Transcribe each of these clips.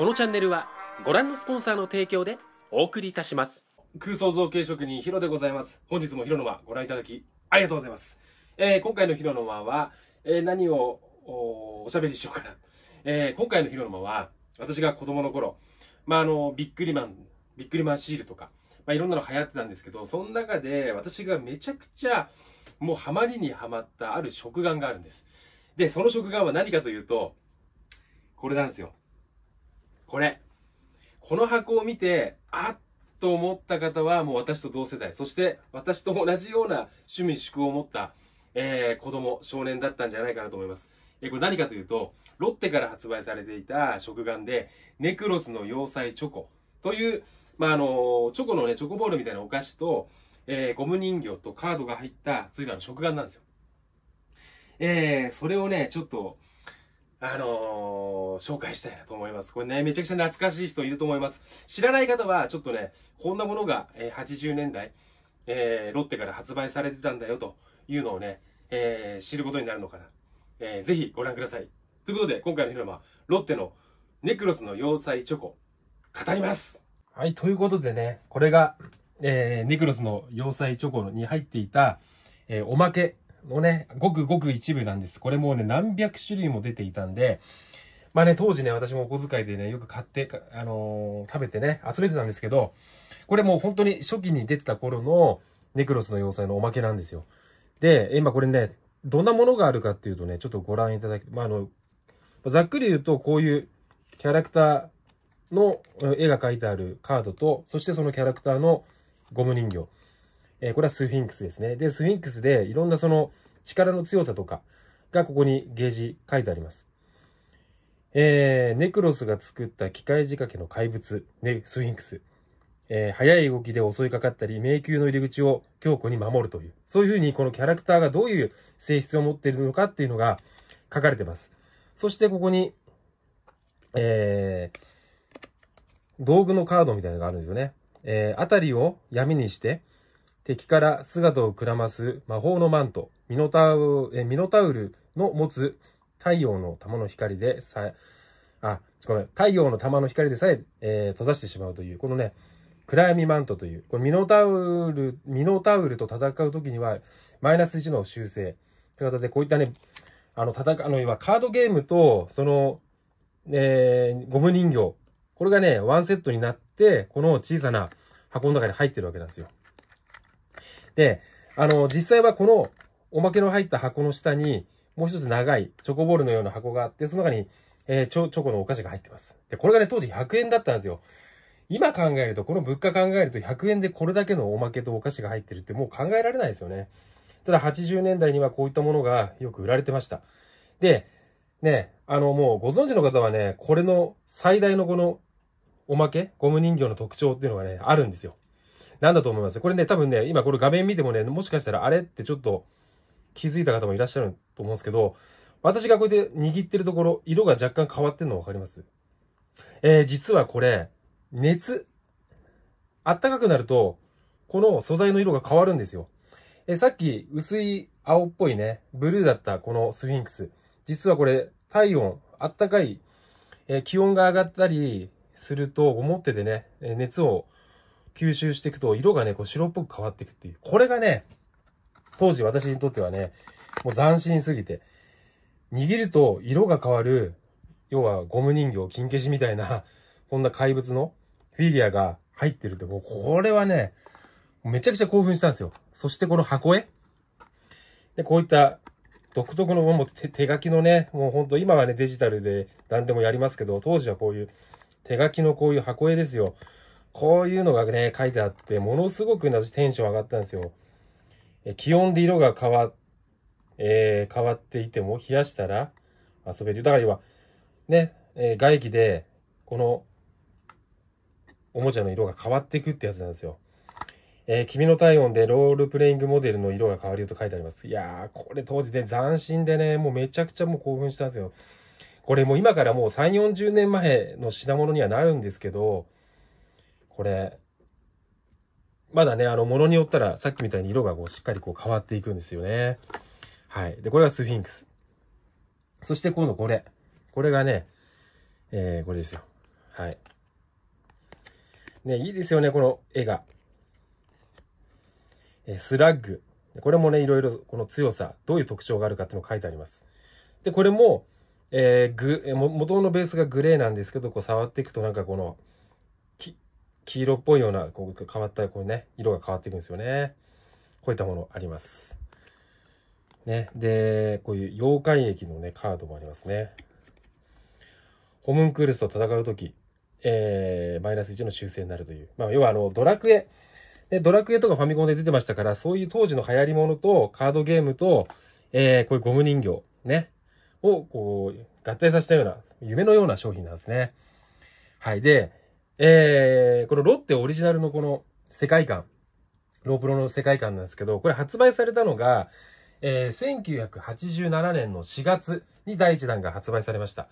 このチャンネルはご覧のスポンサーの提供でお送りいたします空想造形職人ヒロでございます本日もヒロの間ご覧いただきありがとうございます、えー、今回のヒロの間は、えー、何をおしゃべりしようかな、えー、今回のヒロの間は私が子供の頃まああのビックリマンビックリマンシールとかまあ、いろんなの流行ってたんですけど、その中で私がめちゃくちゃもうハマりにはまったある食玩があるんです。で、その食玩は何かというと、これなんですよ。これ。この箱を見て、あっと思った方はもう私と同世代、そして私と同じような趣味趣向を持った、えー、子供、少年だったんじゃないかなと思います。えー、これ何かというと、ロッテから発売されていた食玩で、ネクロスの要塞チョコという、まあ、あの、チョコのね、チョコボールみたいなお菓子と、えー、ゴム人形とカードが入った、それいうの食玩なんですよ。えー、それをね、ちょっと、あのー、紹介したいなと思います。これね、めちゃくちゃ懐かしい人いると思います。知らない方は、ちょっとね、こんなものが、えー、80年代、えー、ロッテから発売されてたんだよというのをね、えー、知ることになるのかな。えー、ぜひご覧ください。ということで、今回の広間は、ロッテのネクロスの要塞チョコ、語りますはい、ということでね、これが、えー、ネクロスの要塞チョコに入っていた、えー、おまけのね、ごくごく一部なんです。これもうね、何百種類も出ていたんで、まあね、当時ね、私もお小遣いでね、よく買って、あのー、食べてね、集めてたんですけど、これもう本当に初期に出てた頃のネクロスの要塞のおまけなんですよ。で、今これね、どんなものがあるかっていうとね、ちょっとご覧いただき、まあ、あの、ざっくり言うと、こういうキャラクターの絵が描いてあるカードと、そしてそのキャラクターのゴム人形。えー、これはスフィンクスですね。で、スフィンクスでいろんなその力の強さとかがここにゲージ書いてあります。えー、ネクロスが作った機械仕掛けの怪物、ね、スフィンクス。えー、速い動きで襲いかかったり、迷宮の入り口を強固に守るという。そういうふうにこのキャラクターがどういう性質を持っているのかっていうのが書かれてます。そしてここに、えー、道具のカードみたいなのがあるんですよね。えー、あたりを闇にして、敵から姿をくらます魔法のマント、ミノタウえミノタウルの持つ太陽の玉の光でさえ、あ、ごめん、太陽の玉の光でさええー、閉ざしてしまうという、このね、暗闇マントという、このミノタウル、ミノタウルと戦う時には、マイナス1の修正。という形で、こういったね、あの、戦、あの、要はカードゲームと、その、えー、ゴム人形。これがね、ワンセットになって、この小さな箱の中に入ってるわけなんですよ。で、あの、実際はこのおまけの入った箱の下に、もう一つ長いチョコボールのような箱があって、その中に、えー、チョチョコのお菓子が入ってます。で、これがね、当時100円だったんですよ。今考えると、この物価考えると100円でこれだけのおまけとお菓子が入ってるってもう考えられないですよね。ただ80年代にはこういったものがよく売られてました。で、ね、あのもうご存知の方はね、これの最大のこのおまけ、ゴム人形の特徴っていうのがね、あるんですよ。なんだと思いますこれね、多分ね、今これ画面見てもね、もしかしたらあれってちょっと気づいた方もいらっしゃると思うんですけど、私がこうやって握ってるところ、色が若干変わってるの分かりますえー、実はこれ、熱。あったかくなると、この素材の色が変わるんですよ。えー、さっき薄い青っぽいね、ブルーだったこのスフィンクス。実はこれ、体温、あったかい、えー、気温が上がったりすると、思っててね、え熱を吸収していくと、色がね、こう白っぽく変わっていくっていう。これがね、当時私にとってはね、もう斬新すぎて、握ると色が変わる、要はゴム人形、金消しみたいな、こんな怪物のフィギュアが入ってるって、もうこれはね、めちゃくちゃ興奮したんですよ。そしてこの箱絵。で、こういった独特のものう手書きのね、もうほんと今はねデジタルで何でもやりますけど、当時はこういう手書きのこういう箱絵ですよ。こういうのがね、書いてあって、ものすごくじテンション上がったんですよ。え気温で色が変わ、えー、変わっていても、冷やしたら遊べる。だから今、ね、えー、外気で、この、おもちゃの色が変わっていくってやつなんですよ。えー、君の体温でロールプレイングモデルの色が変わるよと書いてあります。いやー、これ当時ね、斬新でね、もうめちゃくちゃもう興奮したんですよ。これもう今からもう3、40年前の品物にはなるんですけど、これ、まだね、あの、ものによったら、さっきみたいに色がこう、しっかりこう変わっていくんですよね。はい。で、これがスフィンクス。そして今度これ。これがね、えー、これですよ。はい。ね、いいですよね、この絵が。えー、スラッグ。これもね、いろいろこの強さ、どういう特徴があるかっていうのを書いてあります。で、これも、えー、元のベースがグレーなんですけど、こう触っていくとなんかこの、黄色っぽいような、こう、変わった、こうね、色が変わっていくんですよね。こういったものあります。ね。で、こういう妖怪液のね、カードもありますね。ホムンクルスと戦う時えー、マイナス1の修正になるという。まあ、要はあの、ドラクエ。で、ドラクエとかファミコンで出てましたから、そういう当時の流行りものと、カードゲームと、えー、こういうゴム人形、ね。を、こう、合体させたような、夢のような商品なんですね。はい。で、えー、このロッテオリジナルのこの世界観、ロープロの世界観なんですけど、これ発売されたのが、えー、1987年の4月に第1弾が発売されました。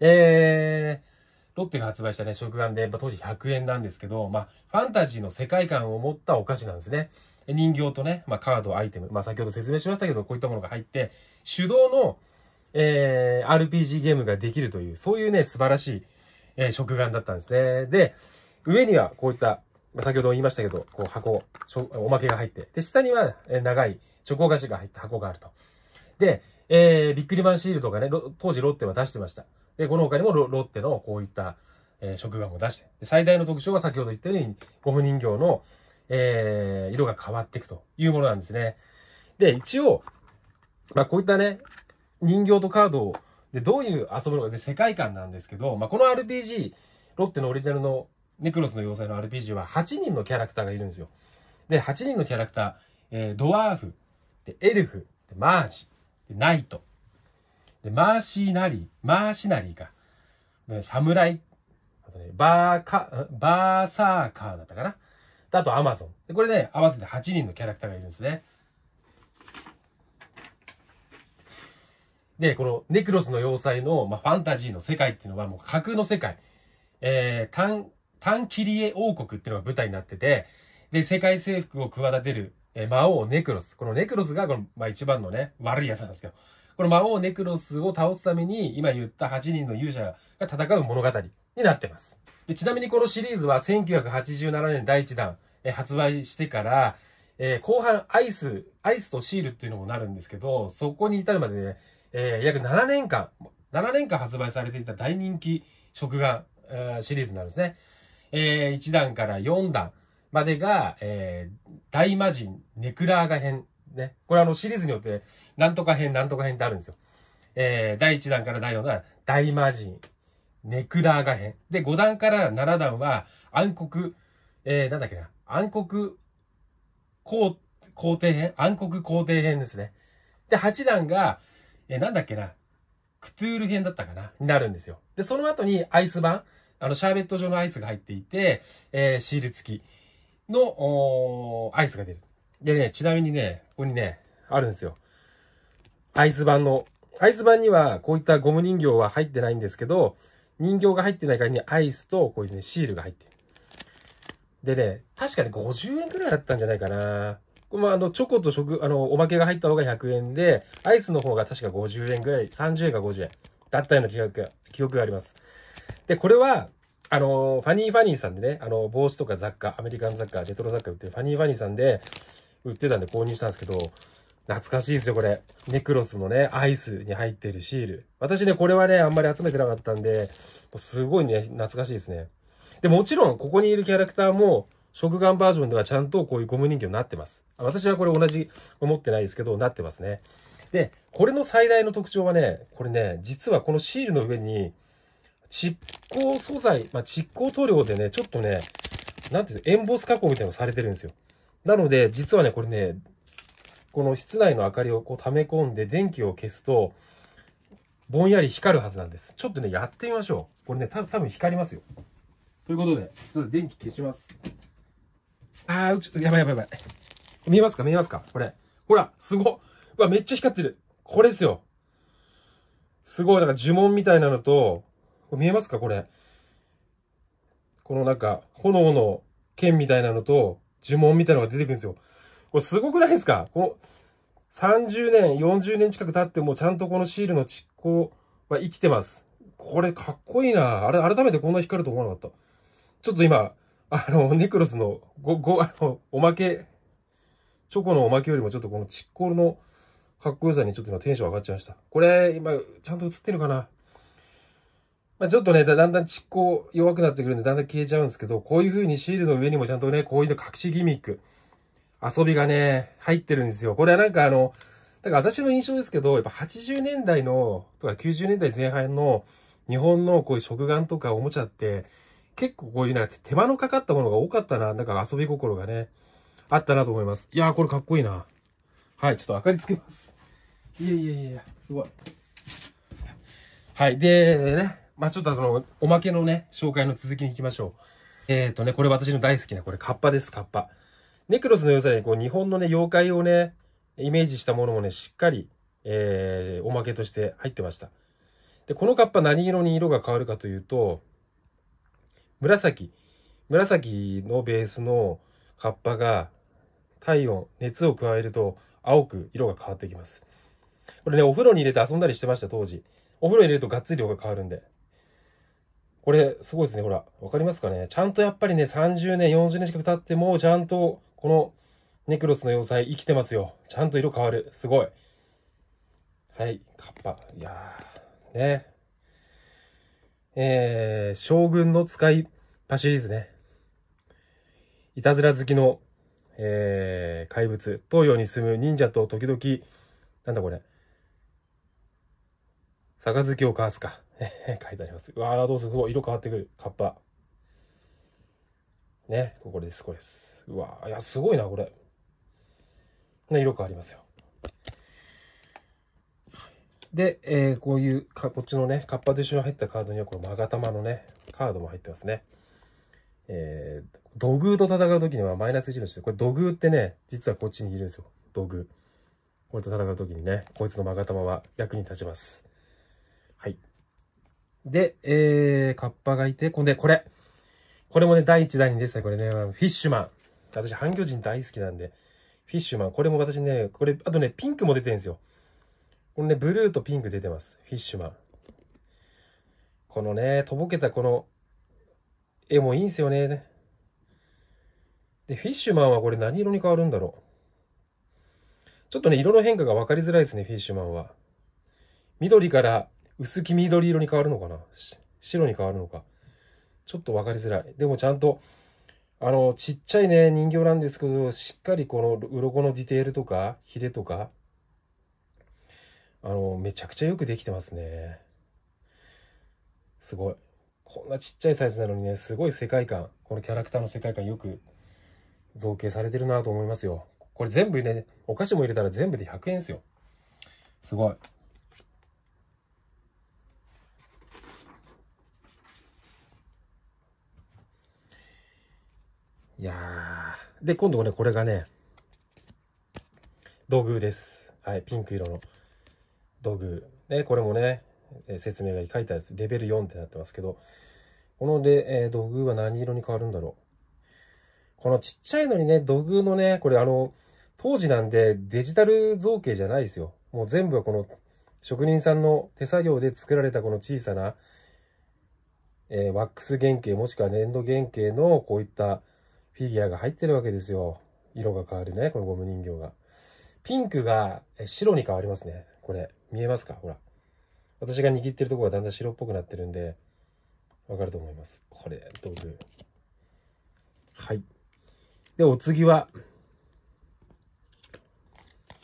えー、ロッテが発売したね、食玩で、まあ、当時100円なんですけど、まあ、ファンタジーの世界観を持ったお菓子なんですね。人形とね、まあ、カード、アイテム、まあ、先ほど説明しましたけど、こういったものが入って、手動の、えー、RPG ゲームができるという、そういうね、素晴らしい、え食玩だったんですね。で、上にはこういった、先ほど言いましたけど、こう箱、おまけが入って、で、下には長いチョコ菓子が入った箱があると。で、えー、ビックリマンシールとかね、当時ロッテは出してました。で、この他にもロッテのこういった、えー、食玩を出して、最大の特徴は先ほど言ったように、ゴム人形の、えー、色が変わっていくというものなんですね。で、一応、まあ、こういったね、人形とカードをで、どういう遊ぶのか、ね、世界観なんですけど、まあ、この RPG、ロッテのオリジナルのネクロスの要塞の RPG は8人のキャラクターがいるんですよ。で、8人のキャラクター、えー、ドワーフ、で、エルフ、で、マージ、で、ナイト、で、マーシーナリー、マーシナリーか、で、サムライ、あとね、バーカ、バーサーカーだったかな。あとアマゾン。で、これね、合わせて8人のキャラクターがいるんですね。で、このネクロスの要塞の、まあ、ファンタジーの世界っていうのはもう架空の世界。えー、タン、タンキリエ王国っていうのが舞台になってて、で、世界征服を企てる、えー、魔王ネクロス。このネクロスがこの、まあ、一番のね、悪いやつなんですけど、この魔王ネクロスを倒すために、今言った8人の勇者が戦う物語になってます。でちなみにこのシリーズは1987年第1弾、えー、発売してから、えー、後半アイス、アイスとシールっていうのもなるんですけど、そこに至るまでね、えー、約7年間、7年間発売されていた大人気食玩、えー、シリーズなんですね。えー、1段から4段までが、えー、大魔人ネクラーガ編。ね。これあのシリーズによって、なんとか編、なんとか編ってあるんですよ。えー、第1弾から第4弾、大魔人、ネクラーガ編。で、5段から7段は、暗黒、えー、なんだっけな、暗黒皇、皇帝編暗黒皇帝編ですね。で、8段が、えなんだっけな、クトゥール編だったかなになるんですよ。で、その後にアイス版、あの、シャーベット状のアイスが入っていて、えー、シール付きの、アイスが出る。でね、ちなみにね、ここにね、あるんですよ。アイス版の、アイス版にはこういったゴム人形は入ってないんですけど、人形が入ってないからにアイスとこういうね、シールが入ってる。でね、確かに50円くらいだったんじゃないかな。まあ、あの、チョコと食、あの、おまけが入った方が100円で、アイスの方が確か50円ぐらい、30円か50円だったような記憶が、記憶があります。で、これは、あの、ファニーファニーさんでね、あの、帽子とか雑貨、アメリカン雑貨、レトロ雑貨売ってるファニーファニーさんで売ってたんで購入したんですけど、懐かしいですよ、これ。ネクロスのね、アイスに入ってるシール。私ね、これはね、あんまり集めてなかったんで、すごいね、懐かしいですね。で、もちろん、ここにいるキャラクターも、食玩バージョンではちゃんとこういうゴム人形になってます。私はこれ同じ思ってないですけど、なってますね。で、これの最大の特徴はね、これね、実はこのシールの上に、窒光素材、まあ、蓄光塗料でね、ちょっとね、なんていうエンボス加工みたいなのされてるんですよ。なので、実はね、これね、この室内の明かりをこう溜め込んで電気を消すと、ぼんやり光るはずなんです。ちょっとね、やってみましょう。これね、た多分光りますよ。ということで、ちょっと電気消します。あー、ちょっとやばいやばいやばい。見えますか見えますかこれ。ほら、すごうわ、めっちゃ光ってる。これですよ。すごい、なんか呪文みたいなのと、見えますかこれ。このなんか、炎の剣みたいなのと、呪文みたいなのが出てくるんですよ。これすごくないですかこの、30年、40年近く経ってもちゃんとこのシールの蓄光は生きてます。これかっこいいな。あれ、改めてこんな光ると思わなかった。ちょっと今、あの、ネクロスの、ご、ご、あの、おまけ、チョコのおまけよりもちょっとこのチッコールのかっこよさにちょっと今テンション上がっちゃいました。これ、今、ちゃんと映ってるかなまあ、ちょっとね、だんだんチッコ弱くなってくるんで、だんだん消えちゃうんですけど、こういう風にシールの上にもちゃんとね、こういう隠しギミック、遊びがね、入ってるんですよ。これはなんかあの、だから私の印象ですけど、やっぱ80年代の、とか90年代前半の日本のこういう食玩とかおもちゃって、結構こういうなん手間のかかったものが多かったな。だから遊び心がね、あったなと思います。いやー、これかっこいいな。はい、ちょっと明かりつけます。いやいやいや、すごい。はい、で、ね、まあちょっとあの、おまけのね、紹介の続きに行きましょう。えっ、ー、とね、これ私の大好きな、これカッパです、カッパ。ネクロスの良さに、こう、日本のね、妖怪をね、イメージしたものもね、しっかり、えー、おまけとして入ってました。で、このカッパ何色に色が変わるかというと、紫。紫のベースの葉っぱが体温、熱を加えると青く色が変わってきます。これね、お風呂に入れて遊んだりしてました、当時。お風呂入れるとがっつり色が変わるんで。これ、すごいですね。ほら、わかりますかねちゃんとやっぱりね、30年、40年近く経っても、ちゃんと、この、ネクロスの要塞、生きてますよ。ちゃんと色変わる。すごい。はい、カッパ。いやー、ね。えー、将軍の使いっぱシリーズね。いたずら好きの、えー、怪物。東洋に住む忍者と時々、なんだこれ。杯を交わすか。書いてあります。わあ、どうする色変わってくる。カッパ。ね、これです、これです。うわいや、すごいな、これ。ね、色変わりますよ。で、えー、こういうか、こっちのね、カッパと一緒に入ったカードには、このマガタマのね、カードも入ってますね。えー、土偶と戦う時にはマイナス1のしこれ土偶ってね、実はこっちにいるんですよ。土偶。これと戦う時にね、こいつのマガタマは役に立ちます。はい。で、えー、カッパがいて、こんで、これ。これもね、第1弾に出てた、これね、フィッシュマン。私、ハンギョジン大好きなんで、フィッシュマン。これも私ね、これ、あとね、ピンクも出てるんですよ。ほんで、ブルーとピンク出てます。フィッシュマン。このね、とぼけたこの絵もいいんすよね。で、フィッシュマンはこれ何色に変わるんだろう。ちょっとね、色の変化が分かりづらいですね、フィッシュマンは。緑から薄黄緑色に変わるのかな白に変わるのか。ちょっと分かりづらい。でもちゃんと、あの、ちっちゃいね、人形なんですけど、しっかりこの、鱗のディテールとか、ヒレとか、あの、めちゃくちゃよくできてますね。すごい。こんなちっちゃいサイズなのにね、すごい世界観、このキャラクターの世界観よく造形されてるなと思いますよ。これ全部ね、お菓子も入れたら全部で100円ですよ。すごい。いやで、今度ね、これがね、道具です。はい、ピンク色の。土偶。ね、これもね、説明が書いたやつ、レベル4ってなってますけど、こので、えー、土偶は何色に変わるんだろう。このちっちゃいのにね、土偶のね、これあの、当時なんでデジタル造形じゃないですよ。もう全部はこの職人さんの手作業で作られたこの小さな、えー、ワックス原型もしくは粘土原型のこういったフィギュアが入ってるわけですよ。色が変わるね、このゴム人形が。ピンクが白に変わりますね、これ。見えますかほら。私が握ってるとこがだんだん白っぽくなってるんで、わかると思います。これ、道具。はい。で、お次は、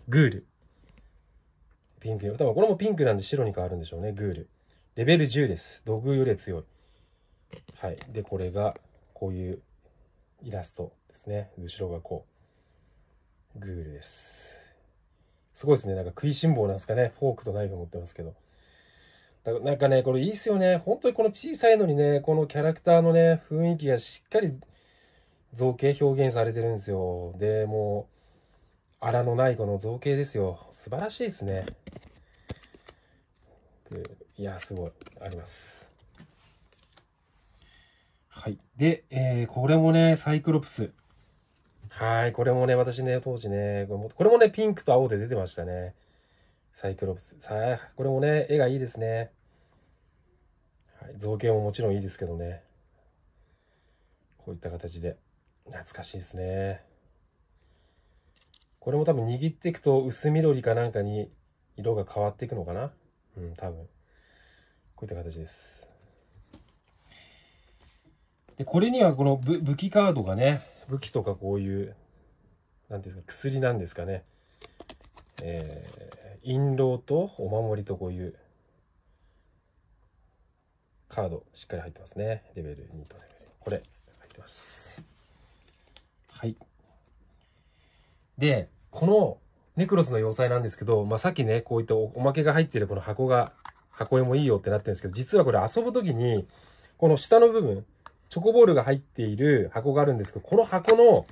グール。ピンク色。多分これもピンクなんで白に変わるんでしょうね。グール。レベル10です。土偶より強い。はい。で、これが、こういうイラストですね。後ろがこう。グールです。すごいですね。なんか食いしん坊なんですかね。フォークとナイフ持ってますけど。なんかね、これいいっすよね。本当にこの小さいのにね、このキャラクターのね、雰囲気がしっかり造形表現されてるんですよ。で、もう、荒のないこの造形ですよ。素晴らしいですね。いや、すごい。あります。はい。で、えー、これもね、サイクロプス。はい、これもね、私ね、当時ね、これもこれもね、ピンクと青で出てましたね。サイクロプス。さあ、これもね、絵がいいですね。はい、造形ももちろんいいですけどね。こういった形で。懐かしいですね。これも多分握っていくと薄緑かなんかに色が変わっていくのかなうん、多分。こういった形です。で、これにはこの武器カードがね、武器とかこういう、なんていうんですか、薬なんですかね。えー、印籠とお守りとこういうカードしっかり入ってますね。レベル2とレベルこれ入ってます。はい。で、このネクロスの要塞なんですけど、まあ、さっきね、こういったおまけが入ってるこの箱が、箱絵もいいよってなってるんですけど、実はこれ遊ぶときに、この下の部分、チョコボールが入っている箱があるんですけど、この箱の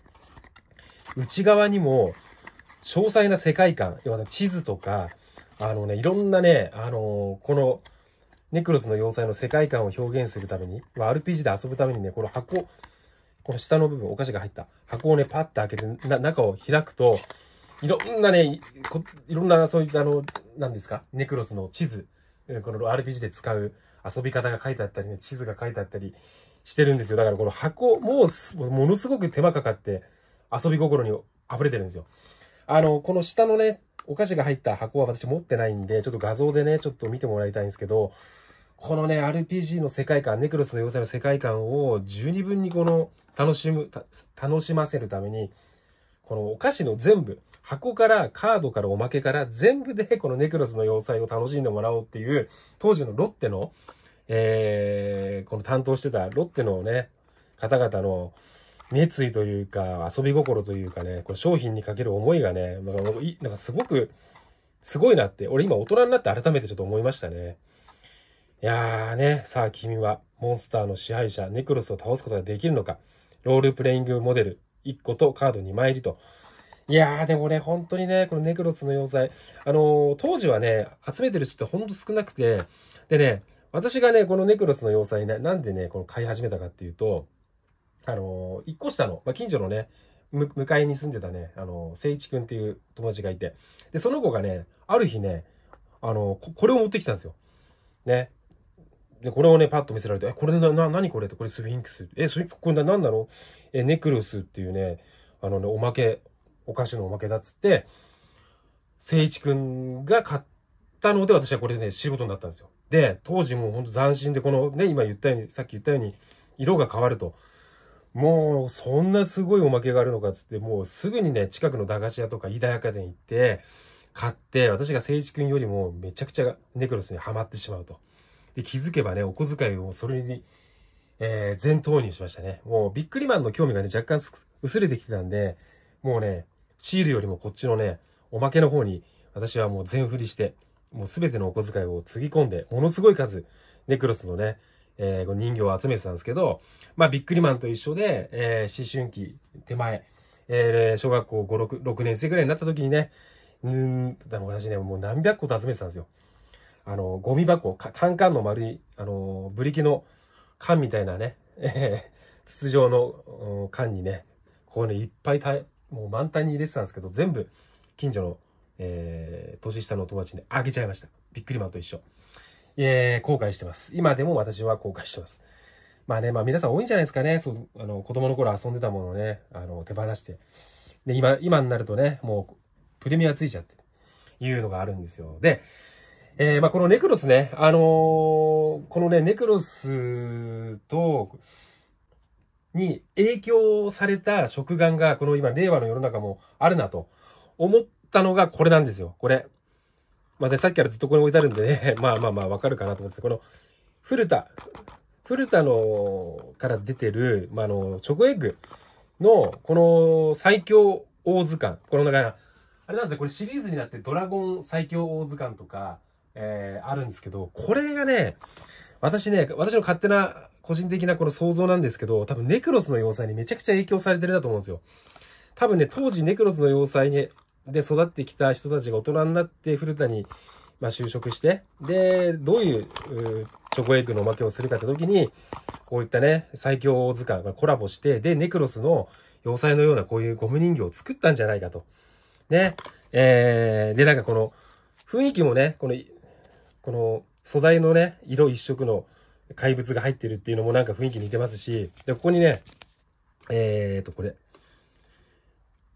内側にも、詳細な世界観、要は地図とか、あのね、いろんなね、あのー、この、ネクロスの要塞の世界観を表現するために、RPG で遊ぶためにね、この箱、この下の部分、お菓子が入った箱をね、パッと開けて、中を開くと、いろんなね、いろんなそういったあの、何ですか、ネクロスの地図、この RPG で使う遊び方が書いてあったりね、地図が書いてあったり、してるんですよ。だからこの箱、もう、ものすごく手間かかって、遊び心に溢れてるんですよ。あの、この下のね、お菓子が入った箱は私持ってないんで、ちょっと画像でね、ちょっと見てもらいたいんですけど、このね、RPG の世界観、ネクロスの要塞の世界観を十二分にこの、楽しむ、楽しませるために、このお菓子の全部、箱からカードからおまけから全部でこのネクロスの要塞を楽しんでもらおうっていう、当時のロッテのえー、この担当してたロッテのね、方々の熱意というか、遊び心というかね、これ商品にかける思いがね、なんかなんかすごく、すごいなって、俺今大人になって改めてちょっと思いましたね。いやーね、さあ君はモンスターの支配者、ネクロスを倒すことができるのか、ロールプレイングモデル1個とカード2枚入りと。いやーでもね、本当にね、このネクロスの要塞、あのー、当時はね、集めてる人ってほんと少なくて、でね、私がね、このネクロスの要塞ね、なんでね、この買い始めたかっていうと、あの、一個下の、まあ、近所のね、向かいに住んでたね、あの、聖一くんっていう友達がいて、で、その子がね、ある日ね、あの、これを持ってきたんですよ。ね。で、これをね、パッと見せられて、え、これな、な、何これって、これスフィンクス。え、スフィンクス、これ何なのえ、ネクロスっていうね、あのね、おまけ、お菓子のおまけだっつって、聖一くんが買ったので、私はこれね、知ることになったんですよ。で、当時もうほんと斬新で、このね、今言ったように、さっき言ったように、色が変わると。もう、そんなすごいおまけがあるのかっつって、もうすぐにね、近くの駄菓子屋とか、飯田屋家電行って、買って、私が誠一君よりもめちゃくちゃネクロスにはまってしまうと。で、気づけばね、お小遣いをそれに、えー、全投入しましたね。もう、ビックリマンの興味がね、若干薄れてきてたんで、もうね、シールよりもこっちのね、おまけの方に、私はもう全振りして、もうすべてのお小遣いをつぎ込んで、ものすごい数、ネクロスのね、えー、人形を集めてたんですけど、まあ、ビックリマンと一緒で、えー、思春期手前、えー、小学校5、6、6年生ぐらいになった時にね、うん、私ね、もう何百個と集めてたんですよ。あの、ゴミ箱、カンカンの丸い、あの、ブリキの缶みたいなね、えー、筒状の缶にね、こうね、いっぱいたもう満タンに入れてたんですけど、全部、近所のえー、年下の友達にあげちゃいました。びっくりマンと一緒。えー、後悔してます。今でも私は後悔してます。まあね、まあ皆さん多いんじゃないですかね。そう、あの、子供の頃遊んでたものをね、あの、手放して。で、今、今になるとね、もう、プレミアついちゃって、いうのがあるんですよ。で、えー、まあこのネクロスね、あのー、このね、ネクロスと、に影響された食玩が、この今、令和の世の中もあるなと思ってったのがこれなんですよ。これ。まあ、ね、さっきからずっとここに置いてあるんでね、まあまあまあわかるかなと思ってこの、古田、古田の、から出てる、まあ、あの、チョコエッグの、この最強大図鑑。この中ら、あれなんですね、これシリーズになってドラゴン最強大図鑑とか、えー、あるんですけど、これがね、私ね、私の勝手な、個人的なこの想像なんですけど、多分ネクロスの要塞にめちゃくちゃ影響されてるなと思うんですよ。多分ね、当時ネクロスの要塞にで育ってきた人たちが大人になって古田に、まあ、就職して、で、どういうチョコエッグのおまけをするかって時に、こういったね、最強図鑑がコラボして、で、ネクロスの要塞のようなこういうゴム人形を作ったんじゃないかと。ね。えー、で、なんかこの、雰囲気もね、この、この素材のね、色一色の怪物が入ってるっていうのもなんか雰囲気似てますし、で、ここにね、えーと、これ、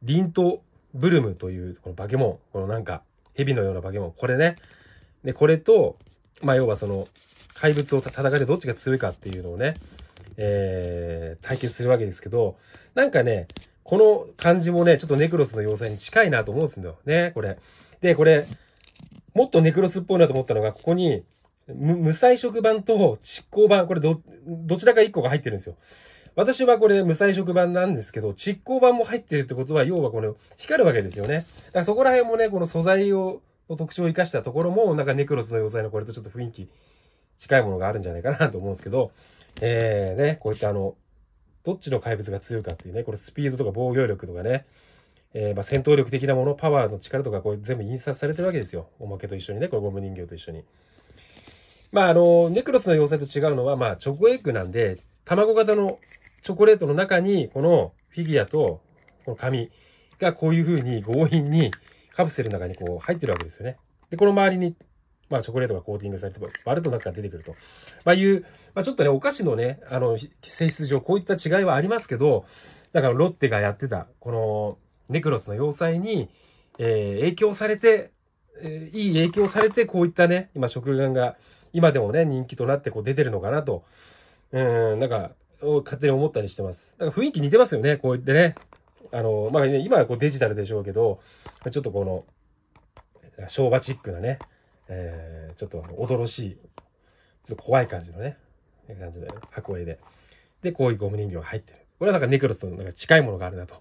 凛とブルムというこの化け物、このなんか、蛇のような化け物、これね。で、これと、まあ、要はその、怪物を戦いでどっちが強いかっていうのをね、えー、対決するわけですけど、なんかね、この感じもね、ちょっとネクロスの要塞に近いなと思うんですよね、これ。で、これ、もっとネクロスっぽいなと思ったのが、ここに、無彩色版と執行版、これど、どちらか1個が入ってるんですよ。私はこれ無彩色版なんですけど、蓄光版も入ってるってことは、要はこの光るわけですよね。だからそこら辺もね、この素材を、の特徴を生かしたところも、なんかネクロスの要塞のこれとちょっと雰囲気近いものがあるんじゃないかなと思うんですけど、えー、ね、こういったあの、どっちの怪物が強いかっていうね、これスピードとか防御力とかね、えー、ま戦闘力的なもの、パワーの力とか、これ全部印刷されてるわけですよ。おまけと一緒にね、これゴム人形と一緒に。まあ、あの、ネクロスの要塞と違うのは、まあ、コエッグなんで、卵型のチョコレートの中に、このフィギュアと、この紙がこういう風に強引にカプセルの中にこう入ってるわけですよね。で、この周りに、まあ、チョコレートがコーティングされて、割ると中から出てくると。まあ、いう、まあ、ちょっとね、お菓子のね、あの、性質上、こういった違いはありますけど、だから、ロッテがやってた、この、ネクロスの要塞に、えー、影響されて、えー、いい影響されて、こういったね、今、食玩が、今でもね、人気となって、こう、出てるのかなと。うん、なんか、を勝手に思ったりしてます。だから雰囲気似てますよね、こう言ってね。あの、まあ、ね、今はこうデジタルでしょうけど、ちょっとこの、昭和チックなね、えー、ちょっと驚しい、ちょっと怖い感じのね、感じで、箱絵で。で、こういうゴム人形が入ってる。これはなんかネクロスとなんか近いものがあるなと。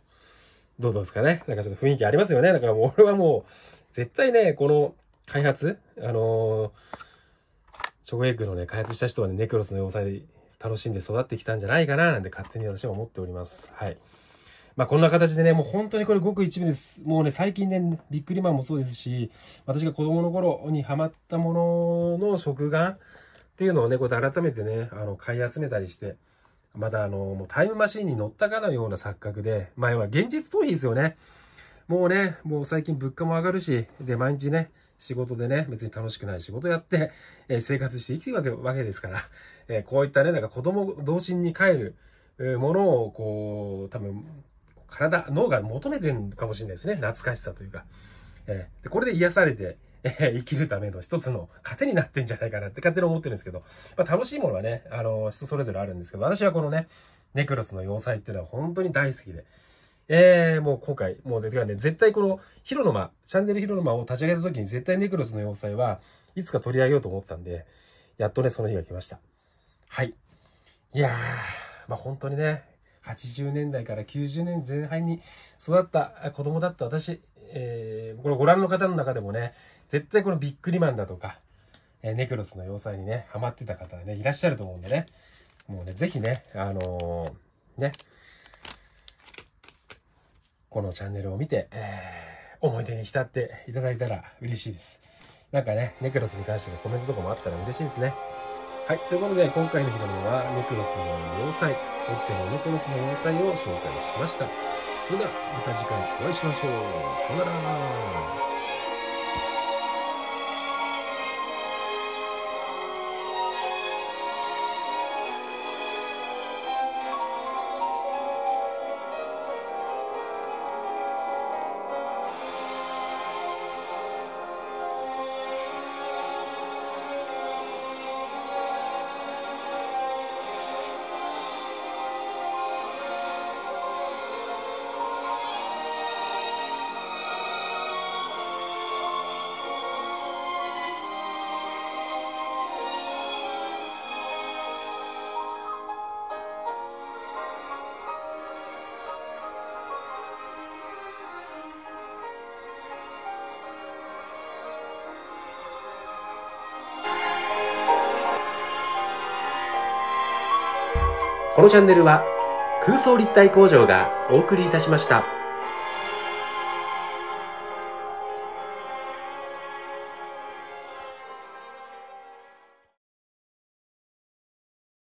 どうですかねなんかちょっと雰囲気ありますよねだからもう俺はもう、絶対ね、この開発、あのー、エッグのね、開発した人はね、ネクロスの要塞楽しんで育ってきたんじゃないかな、なんて勝手に私は思っております。はい。まあ、こんな形でね、もう本当にこれごく一部です。もうね、最近ね、ビックリマンもそうですし、私が子供の頃にハマったものの食玩っていうのをね、こうやって改めてね、あの、買い集めたりして、またあの、もうタイムマシンに乗ったかのような錯覚で、まあ、は現実逃避ですよね。もうね、もう最近物価も上がるし、で、毎日ね、仕事でね、別に楽しくない仕事やって、えー、生活して生きてるわけですから、えー、こういったね、なんか子供同心に帰る、ものを、こう、多分、体、脳が求めてるかもしれないですね。懐かしさというか。えー、これで癒されて、え生きるための一つの糧になってんじゃないかなって勝手に思ってるんですけど、まあ、楽しいものはね、あの人それぞれあるんですけど、私はこのね、ネクロスの要塞っていうのは本当に大好きで、えー、もう今回、もうですがね、絶対この、ヒロの間、チャンネルヒロの間を立ち上げた時に絶対ネクロスの要塞はいつか取り上げようと思ったんで、やっとね、その日が来ました。はい。いやー、まあ本当にね、80年代から90年前半に育った子供だった私、えー、これご覧の方の中でもね、絶対このビックリマンだとか、えー、ネクロスの要塞にね、ハマってた方ね、いらっしゃると思うんでね、もうね、ぜひね、あのー、ね、このチャンネルを見て、えー、思い出に浸っていただいたら嬉しいです。なんかね、ネクロスに関してのコメントとかもあったら嬉しいですね。はい、ということで今回のヒロムはネクロスの要塞、オッテのネクロスの要塞を紹介しました。それではまた次回お会いしましょう。さよなら。のチャンネルは空想立体工場がお送りいたしました。